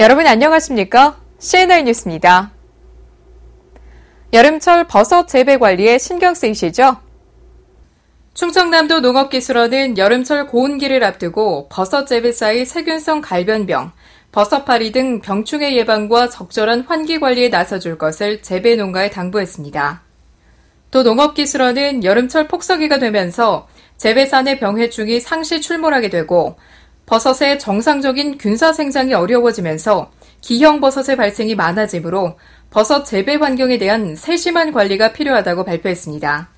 여러분 안녕하십니까? CNI 뉴스입니다. 여름철 버섯 재배 관리에 신경 쓰이시죠? 충청남도 농업기술원은 여름철 고온기를 앞두고 버섯 재배사의 세균성 갈변병, 버섯파리 등 병충해 예방과 적절한 환기 관리에 나서줄 것을 재배 농가에 당부했습니다. 또 농업기술원은 여름철 폭설기가 되면서 재배산의 병해충이 상시 출몰하게 되고 버섯의 정상적인 균사 생장이 어려워지면서 기형 버섯의 발생이 많아지므로 버섯 재배 환경에 대한 세심한 관리가 필요하다고 발표했습니다.